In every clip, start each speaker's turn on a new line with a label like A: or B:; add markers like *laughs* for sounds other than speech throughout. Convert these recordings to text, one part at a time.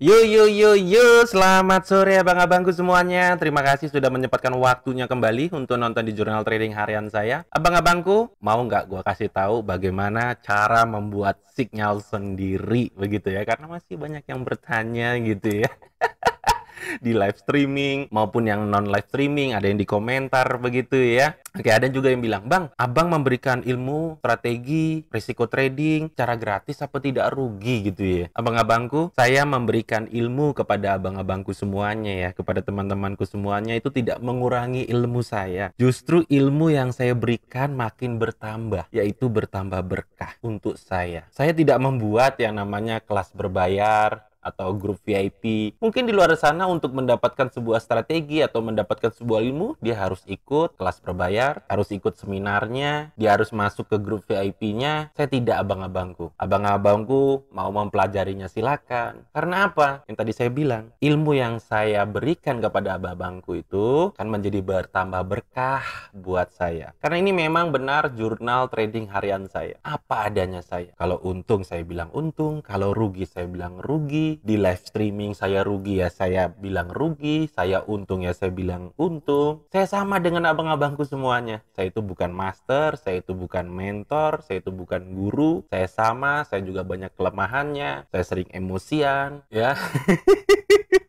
A: Yo yo yo yo, selamat sore abang-abangku semuanya. Terima kasih sudah menyempatkan waktunya kembali untuk nonton di jurnal trading harian saya. Abang-abangku, mau nggak gua kasih tahu bagaimana cara membuat signal sendiri begitu ya? Karena masih banyak yang bertanya gitu ya. *laughs* *laughs* di live streaming maupun yang non live streaming, ada yang di komentar begitu ya. Oke, ada juga yang bilang, "Bang, Abang memberikan ilmu, strategi, risiko trading cara gratis apa tidak rugi gitu ya." Abang-abangku, saya memberikan ilmu kepada abang-abangku semuanya ya, kepada teman-temanku semuanya itu tidak mengurangi ilmu saya. Justru ilmu yang saya berikan makin bertambah, yaitu bertambah berkah untuk saya. Saya tidak membuat yang namanya kelas berbayar, atau grup VIP. Mungkin di luar sana untuk mendapatkan sebuah strategi atau mendapatkan sebuah ilmu, dia harus ikut kelas berbayar, harus ikut seminarnya, dia harus masuk ke grup VIP-nya. Saya tidak abang-abangku. Abang-abangku mau mempelajarinya silakan. Karena apa? Yang tadi saya bilang, ilmu yang saya berikan kepada abang-abangku itu kan menjadi bertambah berkah buat saya. Karena ini memang benar jurnal trading harian saya. Apa adanya saya. Kalau untung saya bilang untung, kalau rugi saya bilang rugi, di live streaming saya rugi ya saya bilang rugi, saya untung ya saya bilang untung. Saya sama dengan abang-abangku semuanya. Saya itu bukan master, saya itu bukan mentor, saya itu bukan guru. Saya sama, saya juga banyak kelemahannya. Saya sering emosian, ya. *laughs*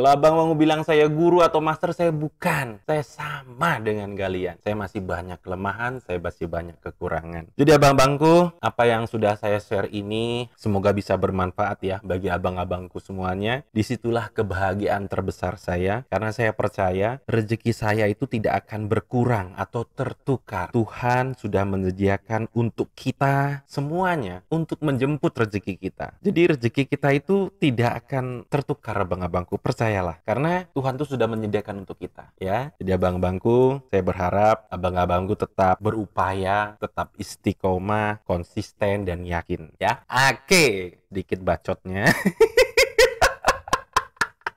A: Kalau abang mau bilang saya guru atau master, saya bukan. Saya sama dengan kalian. Saya masih banyak kelemahan, saya masih banyak kekurangan. Jadi abang-abangku, apa yang sudah saya share ini semoga bisa bermanfaat ya bagi abang-abangku semuanya. Disitulah kebahagiaan terbesar saya. Karena saya percaya rezeki saya itu tidak akan berkurang atau tertukar. Tuhan sudah menyediakan untuk kita semuanya untuk menjemput rezeki kita. Jadi rezeki kita itu tidak akan tertukar abang-abangku. Percaya percayalah karena Tuhan tuh sudah menyediakan untuk kita ya. Jadi abang-abangku, saya berharap abang-abangku tetap berupaya, tetap istiqomah, konsisten dan yakin ya. Oke, dikit bacotnya. *laughs*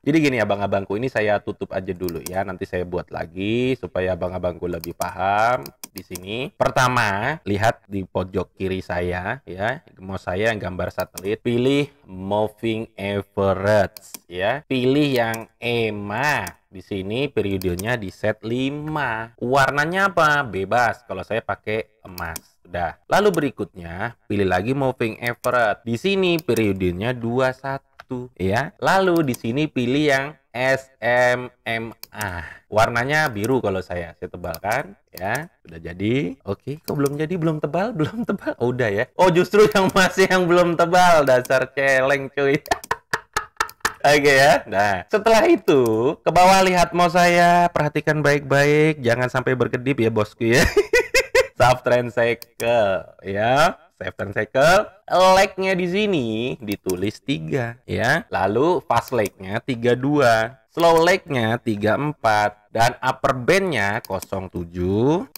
A: Jadi gini ya abang-abangku ini saya tutup aja dulu ya. Nanti saya buat lagi supaya abang-abangku lebih paham di sini. Pertama, lihat di pojok kiri saya ya. Mau saya yang gambar satelit, pilih moving average ya. Pilih yang EMA di sini periodenya di set 5. Warnanya apa? Bebas. Kalau saya pakai emas. sudah. Lalu berikutnya, pilih lagi moving average. Di sini periodenya 21 itu ya. Lalu di sini pilih yang SMMA. Warnanya biru kalau saya. Saya tebalkan ya. Sudah jadi. Oke, kok belum jadi? Belum tebal? *laughs* Belum tebal? Oh, udah ya. Oh, justru yang masih yang belum tebal. Dasar celeng cuy. *laughs* Oke okay, ya. Nah, setelah itu ke bawah lihat mau saya perhatikan baik-baik, jangan sampai berkedip ya bosku ya. Subtrend *laughs* cycle ya. Save turn cycle, leg-nya di sini ditulis 3 ya. Lalu fast leg-nya 32 slow legnya 34 dan upper bandnya 07 070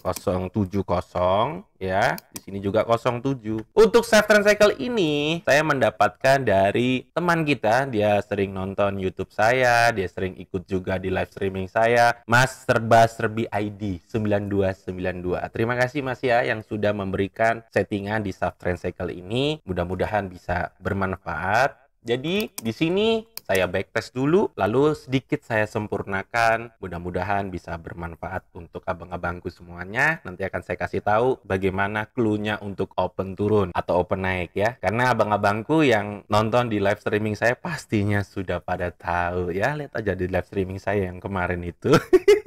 A: ya di sini juga 07 untuk safe trend cycle ini saya mendapatkan dari teman kita dia sering nonton YouTube saya dia sering ikut juga di live streaming saya Mas Serba Serbi ID 9292 terima kasih Mas ya yang sudah memberikan settingan di safe trend cycle ini mudah-mudahan bisa bermanfaat jadi di sini saya backtest dulu, lalu sedikit saya sempurnakan. Mudah-mudahan bisa bermanfaat untuk abang-abangku semuanya. Nanti akan saya kasih tahu bagaimana clue-nya untuk open turun atau open naik ya. Karena abang-abangku yang nonton di live streaming saya pastinya sudah pada tahu ya. Lihat aja di live streaming saya yang kemarin itu. *laughs*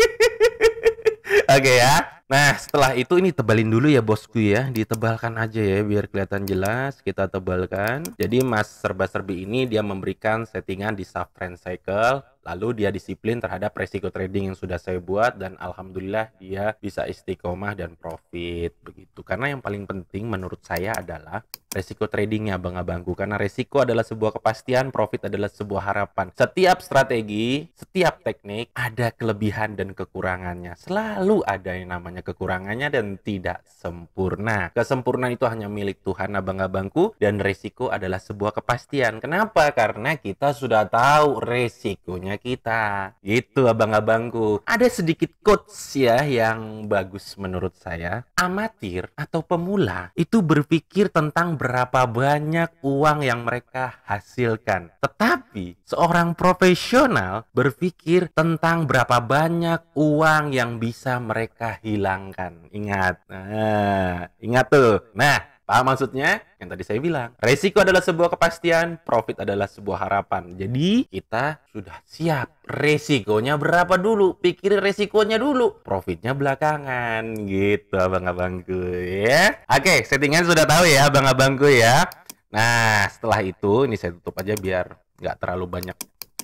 A: okay, ya. Nah, setelah itu ini tebalin dulu ya bosku ya. Ditebalkan aja ya biar kelihatan jelas. Kita tebalkan. Jadi Mas serba-serbi ini dia memberikan settingan di subtrend cycle lalu dia disiplin terhadap resiko trading yang sudah saya buat dan alhamdulillah dia bisa istiqomah dan profit begitu karena yang paling penting menurut saya adalah resiko tradingnya abang-abangku karena resiko adalah sebuah kepastian profit adalah sebuah harapan setiap strategi setiap teknik ada kelebihan dan kekurangannya selalu ada yang namanya kekurangannya dan tidak sempurna kesempurnaan itu hanya milik Tuhan abang-abangku dan resiko adalah sebuah kepastian kenapa karena kita sudah tahu resikonya kita gitu abang-abangku ada sedikit quotes ya yang bagus menurut saya amatir atau pemula itu berpikir tentang berapa banyak uang yang mereka hasilkan. Tetapi seorang profesional berpikir tentang berapa banyak uang yang bisa mereka hilangkan. Ingat, nah, ingat tuh. Nah, Paham maksudnya? Yang tadi saya bilang, resiko adalah sebuah kepastian, profit adalah sebuah harapan. Jadi, kita sudah siap. Resikonya berapa dulu? Pikir resikonya dulu. Profitnya belakangan. Gitu, abang-abangku ya. Oke, settingan sudah tahu ya, abang-abangku ya. Nah, setelah itu, ini saya tutup aja biar nggak terlalu banyak.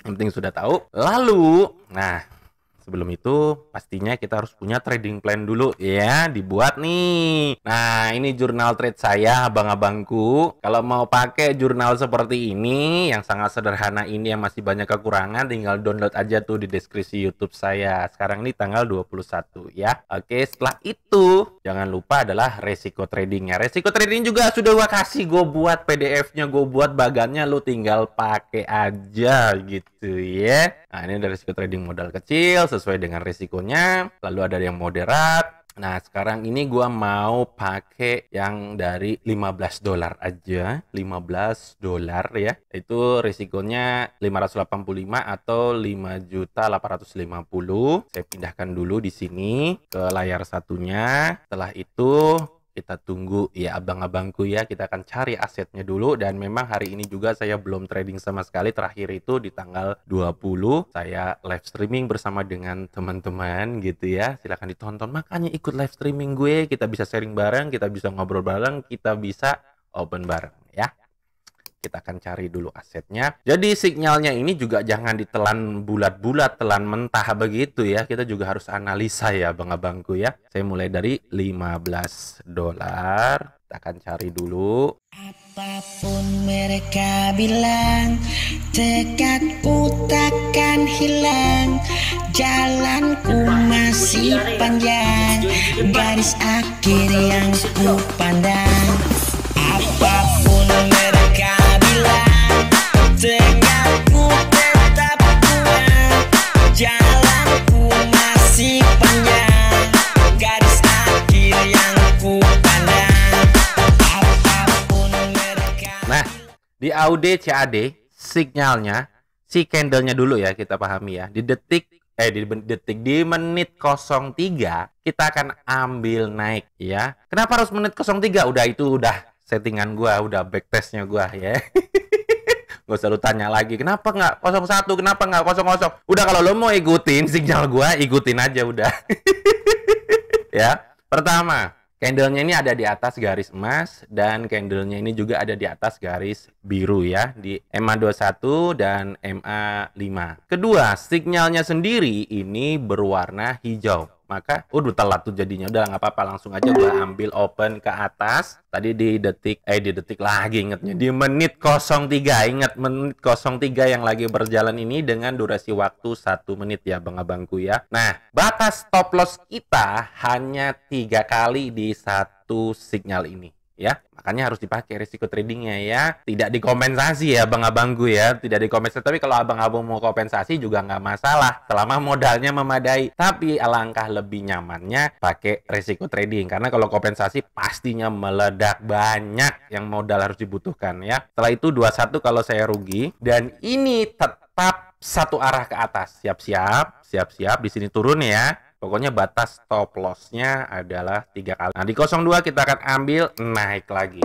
A: Yang penting sudah tahu. Lalu, nah, Sebelum itu, pastinya kita harus punya trading plan dulu ya, dibuat nih. Nah, ini jurnal trade saya, abang-abangku. Kalau mau pakai jurnal seperti ini, yang sangat sederhana ini yang masih banyak kekurangan, tinggal download aja tuh di deskripsi YouTube saya. Sekarang ini tanggal 21 ya. Oke, setelah itu, jangan lupa adalah resiko tradingnya. Resiko trading juga sudah gua kasih, gue buat PDF-nya, gue buat bagannya, lu tinggal pakai aja gitu ya. Nah, ini dari resiko trading modal kecil, sesuai dengan risikonya. Lalu ada yang moderat, Nah, sekarang ini gua mau pakai yang dari 15 dolar aja. 15 dolar ya. Itu risikonya 585 atau juta puluh. Saya pindahkan dulu di sini ke layar satunya. Setelah itu kita tunggu ya abang-abangku ya kita akan cari asetnya dulu dan memang hari ini juga saya belum trading sama sekali terakhir itu di tanggal 20 saya live streaming bersama dengan teman-teman gitu ya silahkan ditonton makanya ikut live streaming gue kita bisa sharing bareng kita bisa ngobrol bareng kita bisa open bareng kita akan cari dulu asetnya. Jadi signalnya ini juga jangan ditelan bulat-bulat, telan mentah begitu ya. Kita juga harus analisa ya Bang abangku ya. Saya mulai dari 15 dolar. Kita akan cari dulu. Apapun mereka bilang, tekadku takkan hilang. Jalanku masih panjang, garis akhir yang ku pandang. Nah, di AUD CAD signalnya si candlenya dulu ya kita pahami ya di detik eh di detik di menit 03 kita akan ambil naik ya kenapa harus menit 03 udah itu udah settingan gua udah backtestnya gua ya *laughs* Gak usah lu tanya lagi, kenapa nggak satu kenapa nggak kosong Udah kalau lu mau ikutin *laughs* sinyal gua, ikutin aja udah. *laughs* ya. Pertama, candlenya ini ada di atas garis emas dan candlenya ini juga ada di atas garis biru ya di MA21 dan MA5. Kedua, sinyalnya sendiri ini berwarna hijau maka udah telat tuh jadinya udah nggak apa-apa langsung aja gue ambil open ke atas tadi di detik eh di detik lagi ingetnya di menit 03 inget menit 03 yang lagi berjalan ini dengan durasi waktu satu menit ya bang-abangku ya nah batas stop loss kita hanya tiga kali di satu signal ini ya makanya harus dipakai risiko tradingnya ya tidak dikompensasi ya abang-abangku ya tidak dikompensasi tapi kalau abang-abang mau kompensasi juga nggak masalah selama modalnya memadai tapi alangkah lebih nyamannya pakai risiko trading karena kalau kompensasi pastinya meledak banyak yang modal harus dibutuhkan ya setelah itu 21 kalau saya rugi dan ini tetap satu arah ke atas siap-siap siap-siap di sini turun ya Pokoknya batas stop loss adalah tiga kali. Nah, di 02 kita akan ambil naik lagi.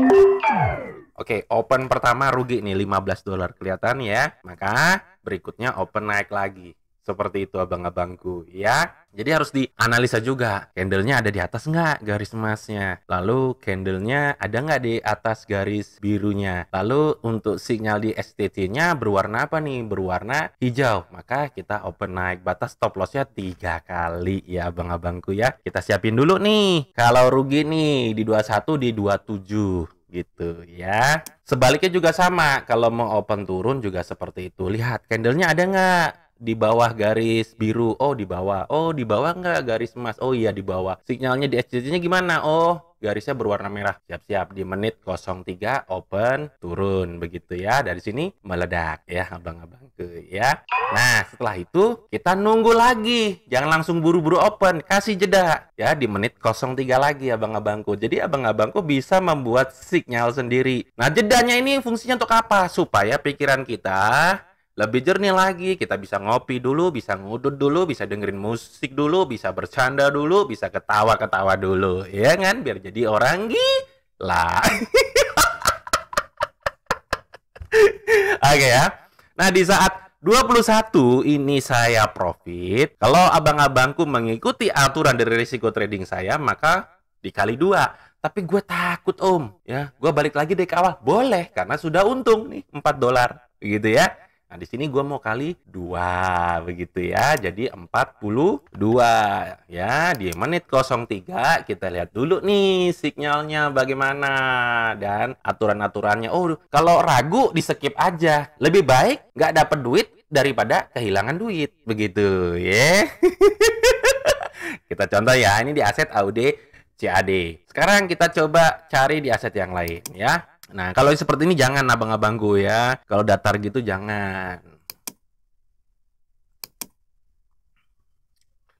A: Oke, okay, open pertama rugi nih 15 dolar kelihatan ya. Maka berikutnya open naik lagi. Seperti itu abang-abangku ya. Jadi harus dianalisa juga. Candlenya ada di atas nggak garis emasnya? Lalu candlenya ada nggak di atas garis birunya? Lalu untuk sinyal di STT-nya berwarna apa nih? Berwarna hijau. Maka kita open naik batas stop lossnya tiga kali ya abang-abangku ya. Kita siapin dulu nih. Kalau rugi nih di 21 di 27 gitu ya. Sebaliknya juga sama, kalau mau open turun juga seperti itu. Lihat, candlenya ada nggak? di bawah garis biru. Oh, di bawah. Oh, di bawah enggak garis emas. Oh iya, di bawah. Sinyalnya di SCC-nya gimana? Oh, garisnya berwarna merah. Siap-siap di menit 03 open turun begitu ya. Dari sini meledak ya, abang-abang ke ya. Nah, setelah itu kita nunggu lagi. Jangan langsung buru-buru open, kasih jeda ya di menit 03 lagi abang-abangku. Jadi abang-abangku bisa membuat sinyal sendiri. Nah, jedanya ini fungsinya untuk apa? Supaya pikiran kita lebih jernih lagi. Kita bisa ngopi dulu, bisa ngudut dulu, bisa dengerin musik dulu, bisa bercanda dulu, bisa ketawa-ketawa dulu. Ya kan? Biar jadi orang gila. *laughs* Oke okay, ya. Nah, di saat 21 ini saya profit. Kalau abang-abangku mengikuti aturan dari risiko trading saya, maka dikali dua. Tapi gue takut om, ya. Gue balik lagi deh ke awal. Boleh, karena sudah untung nih empat dolar. Gitu ya. Nah, di sini gue mau kali dua begitu ya. Jadi 42 ya di menit 03 kita lihat dulu nih sinyalnya bagaimana dan aturan-aturannya. Oh, kalau ragu di skip aja. Lebih baik nggak dapet duit daripada kehilangan duit begitu ya. Yeah. *laughs* kita contoh ya, ini di aset AUD CAD. Sekarang kita coba cari di aset yang lain ya.
B: Nah, kalau seperti
A: ini jangan abang-abangku ya. Kalau datar gitu jangan.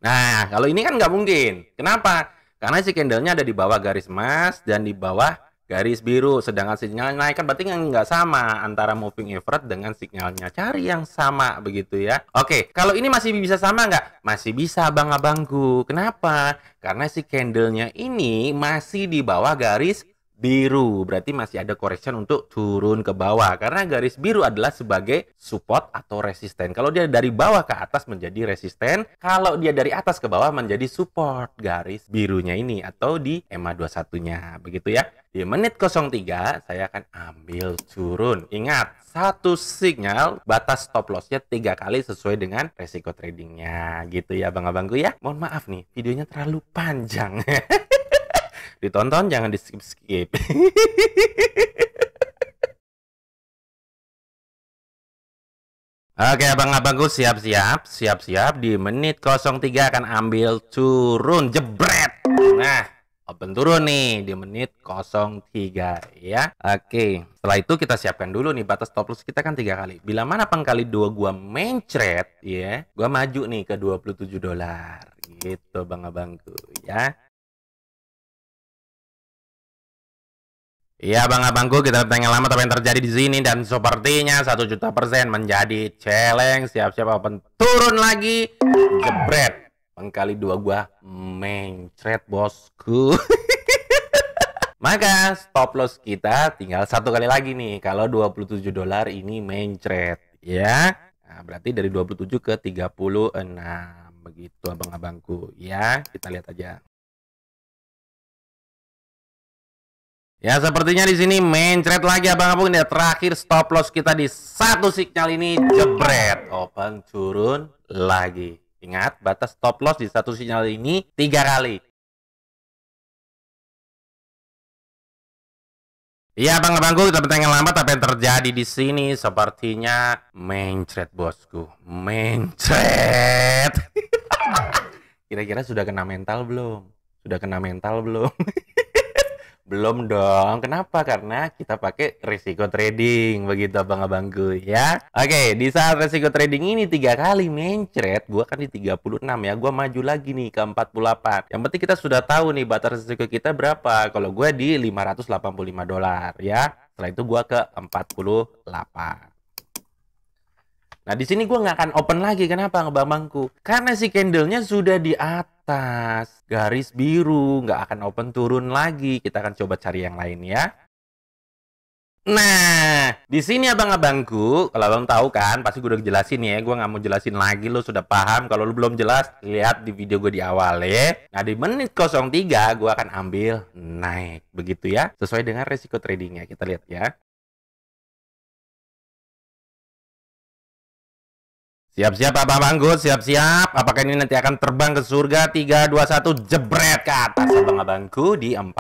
A: Nah, kalau ini kan nggak mungkin. Kenapa? Karena si candlenya ada di bawah garis emas dan di bawah garis biru. Sedangkan sinyal naik kan berarti kan nggak sama antara moving average dengan sinyalnya. Cari yang sama begitu ya. Oke, kalau ini masih bisa sama nggak? Masih bisa abang-abangku. Kenapa? Karena si candlenya ini masih di bawah garis biru. Berarti masih ada correction untuk turun ke bawah. Karena garis biru adalah sebagai support atau resisten. Kalau dia dari bawah ke atas menjadi resisten. Kalau dia dari atas ke bawah menjadi support garis birunya ini. Atau di EMA 21-nya. Begitu ya. Di menit 03 saya akan ambil turun. Ingat, satu signal batas stop lossnya tiga kali sesuai dengan resiko tradingnya gitu ya bang abangku ya mohon maaf nih videonya terlalu panjang *laughs* ditonton jangan di skip skip Oke abang-abangku siap-siap Siap-siap di menit 03 akan ambil turun Jebret Nah open turun nih di menit 03 ya Oke setelah itu kita siapkan dulu nih batas stop loss kita kan tiga kali Bila mana pengkali dua gua mencret ya Gua maju nih ke 27 dolar gitu bang abangku ya Iya bang abangku kita tanya lama apa yang terjadi di sini dan sepertinya satu juta persen menjadi celeng siap-siap apa turun lagi jebret pengkali dua gua mencret bosku *laughs* maka stop loss kita tinggal satu kali lagi nih kalau 27 dolar ini mencret ya nah, berarti dari 27 ke 36 begitu abang-abangku ya kita lihat aja Ya sepertinya di sini mencret lagi abang abang ya terakhir stop loss kita di satu signal ini jebret open turun lagi ingat batas stop loss di satu sinyal ini tiga kali Iya bang abangku kita bertanya lama tapi yang terjadi di sini sepertinya mencret bosku mencret *laughs* kira-kira sudah kena mental belum sudah kena mental belum *laughs* Belum dong. Kenapa? Karena kita pakai risiko trading begitu abang-abangku ya. Oke, di saat risiko trading ini tiga kali mencret, gua kan di 36 ya. Gua maju lagi nih ke 48. Yang penting kita sudah tahu nih batas risiko kita berapa. Kalau gua di 585 dolar ya. Setelah itu gua ke 48. Nah, di sini gue nggak akan open lagi. Kenapa, abang-abangku? Karena si candlenya sudah di atas atas, garis biru, nggak akan open turun lagi. Kita akan coba cari yang lain ya. Nah, di sini abang-abangku, kalau abang tahu kan, pasti gue udah jelasin ya. Gue nggak mau jelasin lagi, lo sudah paham. Kalau lo belum jelas, lihat di video gue di awal ya. Nah, di menit 03, gue akan ambil naik. Begitu ya, sesuai dengan resiko tradingnya. Kita lihat ya. Siap-siap Bapak Banggut, siap-siap. Apakah ini nanti akan terbang ke surga? 3, 2, 1, jebret ke atas Abang Abangku di 48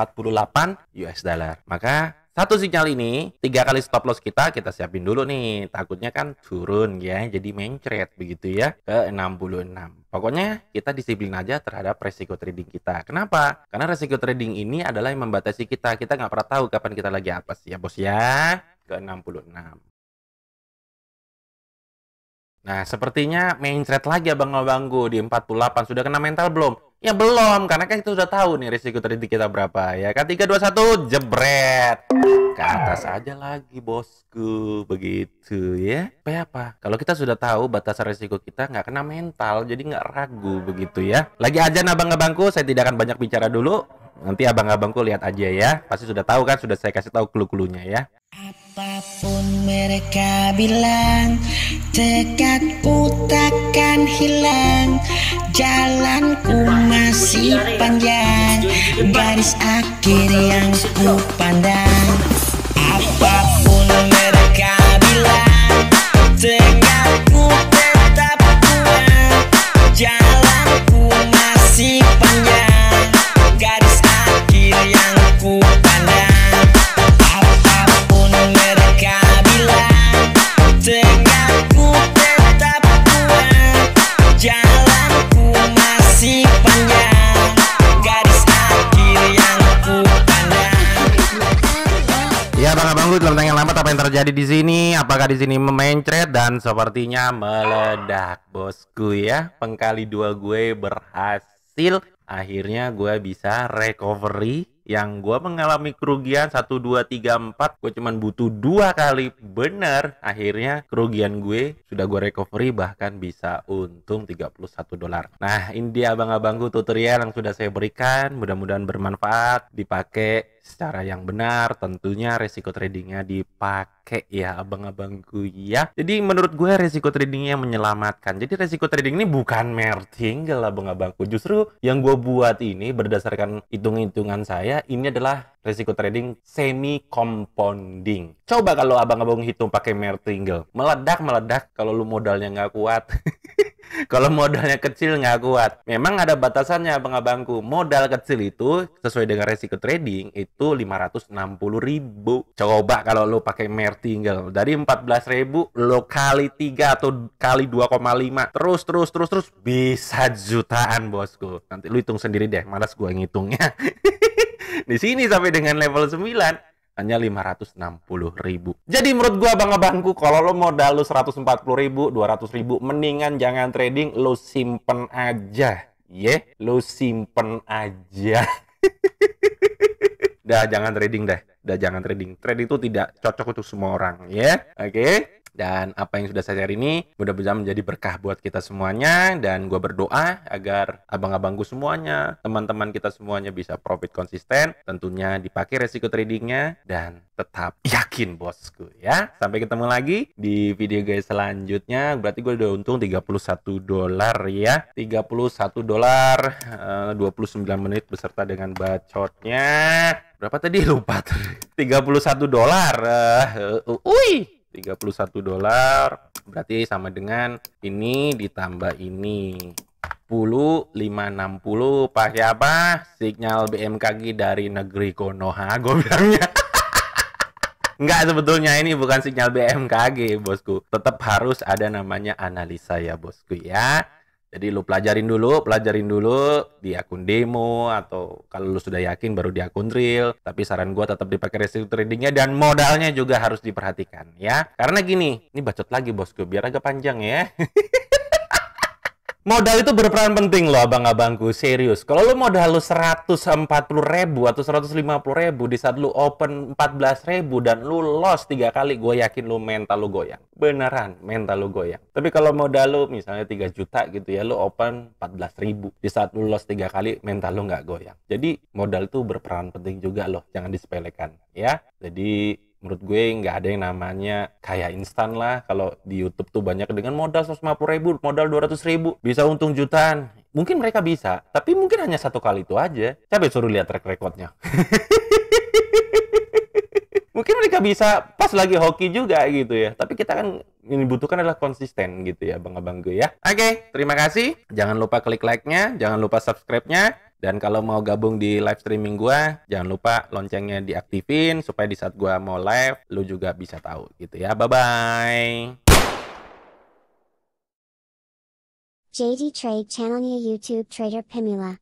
A: US dollar. Maka satu sinyal ini, tiga kali stop loss kita, kita siapin dulu nih. Takutnya kan turun ya, jadi mencret begitu ya ke 66. Pokoknya kita disiplin aja terhadap resiko trading kita. Kenapa? Karena resiko trading ini adalah yang membatasi kita. Kita nggak pernah tahu kapan kita lagi apa sih ya bos ya. Ke 66. Nah, sepertinya main mencret lagi Abang Abangku di 48. Sudah kena mental belum? Ya belum, karena kan kita sudah tahu nih risiko trading kita berapa ya. Kan 3 2 1 jebret. Ke atas aja lagi bosku, begitu ya. Apa ya, apa? Kalau kita sudah tahu batasan risiko kita nggak kena mental, jadi nggak ragu begitu ya. Lagi aja nabang abangku saya tidak akan banyak bicara dulu. Nanti abang-abangku lihat aja ya. Pasti sudah tahu kan, sudah saya kasih tahu clue-cluenya ya. Apapun mereka bilang, tekadku takkan hilang. Jalanku masih panjang, garis akhir yang ku pandang. Ya abang-abang gue dalam tangan lambat apa yang terjadi di sini? Apakah di sini memencret dan sepertinya meledak bosku ya? Pengkali dua gue berhasil. Akhirnya gue bisa recovery yang gue mengalami kerugian 1, 2, 3, 4 gue cuman butuh dua kali bener akhirnya kerugian gue sudah gue recovery bahkan bisa untung 31 dolar nah ini dia abang-abangku tutorial yang sudah saya berikan mudah-mudahan bermanfaat dipakai secara yang benar tentunya resiko tradingnya dipakai ya abang-abangku ya jadi menurut gue resiko tradingnya yang menyelamatkan jadi resiko trading ini bukan mertinggal abang-abangku justru yang gue buat ini berdasarkan hitung-hitungan saya ini adalah resiko trading semi compounding coba kalau abang-abang hitung pakai mertinggal meledak meledak kalau lu modalnya nggak kuat *laughs* Kalau modalnya kecil nggak kuat. Memang ada batasannya abang-abangku. Modal kecil itu sesuai dengan resiko trading itu 560 ribu. Coba kalau lo pakai mer tinggal dari 14 ribu lo kali 3 atau kali 2,5 terus terus terus terus bisa jutaan bosku. Nanti lo hitung sendiri deh. Malas gua ngitungnya. *laughs* Di sini sampai dengan level 9 hanya 560 ribu. Jadi menurut gua bangga abangku kalau lo modal lo 140 ribu, 200 ribu, mendingan jangan trading, lo simpen aja. Ye, yeah, lo simpen aja. *laughs* Dah jangan trading deh. Dah jangan trading. Trading itu tidak cocok untuk semua orang, ya. Yeah? Oke. Okay? Dan apa yang sudah saya share ini mudah-mudahan menjadi berkah buat kita semuanya. Dan gue berdoa agar abang-abangku semuanya, teman-teman kita semuanya bisa profit konsisten. Tentunya dipakai resiko tradingnya dan tetap yakin bosku ya. Sampai ketemu lagi di video guys selanjutnya. Berarti gue udah untung 31 dolar ya. 31 dolar eh, puluh 29 menit beserta dengan bacotnya. Berapa tadi lupa 31 dolar. Uh, uh, uh, uh. 31 dolar berarti sama dengan ini ditambah ini 10 560 pakai apa sinyal BMKG dari negeri Konoha gue bilangnya *laughs* Enggak sebetulnya ini bukan sinyal BMKG bosku tetap harus ada namanya analisa ya bosku ya jadi lu pelajarin dulu, pelajarin dulu di akun demo atau kalau lu sudah yakin baru di akun real. Tapi saran gua tetap dipakai resiko tradingnya dan modalnya juga harus diperhatikan ya. Karena gini, ini bacot lagi bosku biar agak panjang ya. *laughs* Modal itu berperan penting loh abang-abangku, serius. Kalau lo modal lu 140 ribu atau 150 ribu di saat lu open 14 ribu dan lu lost tiga kali, gue yakin lu mental lo goyang. Beneran, mental lo goyang. Tapi kalau modal lo misalnya 3 juta gitu ya, lo open 14 ribu. Di saat lu lost tiga kali, mental lo nggak goyang. Jadi modal itu berperan penting juga loh, jangan disepelekan ya. Jadi menurut gue nggak ada yang namanya kayak instan lah kalau di YouTube tuh banyak dengan modal 150 ribu modal 200 ribu bisa untung jutaan mungkin mereka bisa tapi mungkin hanya satu kali itu aja capek suruh lihat track recordnya *laughs* mungkin mereka bisa pas lagi hoki juga gitu ya tapi kita kan yang dibutuhkan adalah konsisten gitu ya bang abang gue ya oke okay, terima kasih jangan lupa klik like nya jangan lupa subscribe nya dan kalau mau gabung di live streaming gua, jangan lupa loncengnya diaktifin supaya di saat gua mau live, lu juga bisa tahu gitu ya. Bye bye. JD Trade channelnya YouTube Trader Pemula.